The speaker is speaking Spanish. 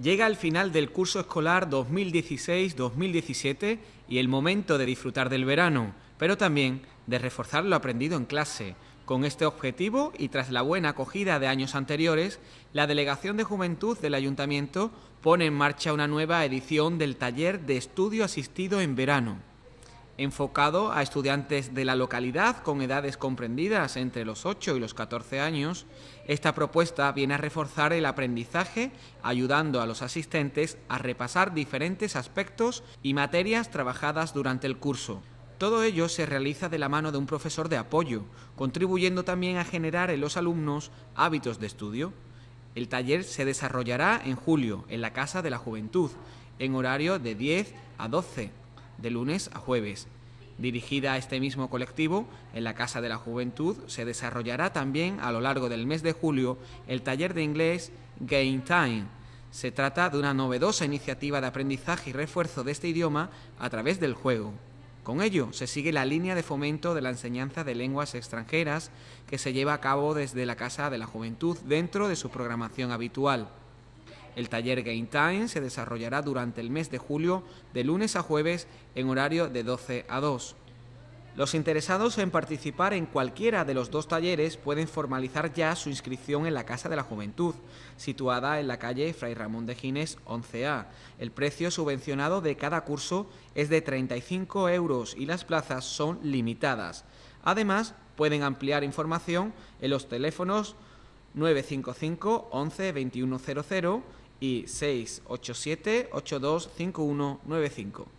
Llega el final del curso escolar 2016-2017 y el momento de disfrutar del verano, pero también de reforzar lo aprendido en clase. Con este objetivo y tras la buena acogida de años anteriores, la Delegación de Juventud del Ayuntamiento pone en marcha una nueva edición del taller de estudio asistido en verano enfocado a estudiantes de la localidad con edades comprendidas entre los 8 y los 14 años, esta propuesta viene a reforzar el aprendizaje ayudando a los asistentes a repasar diferentes aspectos y materias trabajadas durante el curso. Todo ello se realiza de la mano de un profesor de apoyo, contribuyendo también a generar en los alumnos hábitos de estudio. El taller se desarrollará en julio en la Casa de la Juventud, en horario de 10 a 12, de lunes a jueves dirigida a este mismo colectivo en la Casa de la Juventud, se desarrollará también a lo largo del mes de julio el taller de inglés Game Time. Se trata de una novedosa iniciativa de aprendizaje y refuerzo de este idioma a través del juego. Con ello, se sigue la línea de fomento de la enseñanza de lenguas extranjeras que se lleva a cabo desde la Casa de la Juventud dentro de su programación habitual. El taller Game Time se desarrollará durante el mes de julio de lunes a jueves en horario de 12 a 2. Los interesados en participar en cualquiera de los dos talleres pueden formalizar ya su inscripción en la Casa de la Juventud, situada en la calle Fray Ramón de Gines 11A. El precio subvencionado de cada curso es de 35 euros y las plazas son limitadas. Además, pueden ampliar información en los teléfonos 955 11 2100 y 687 825195.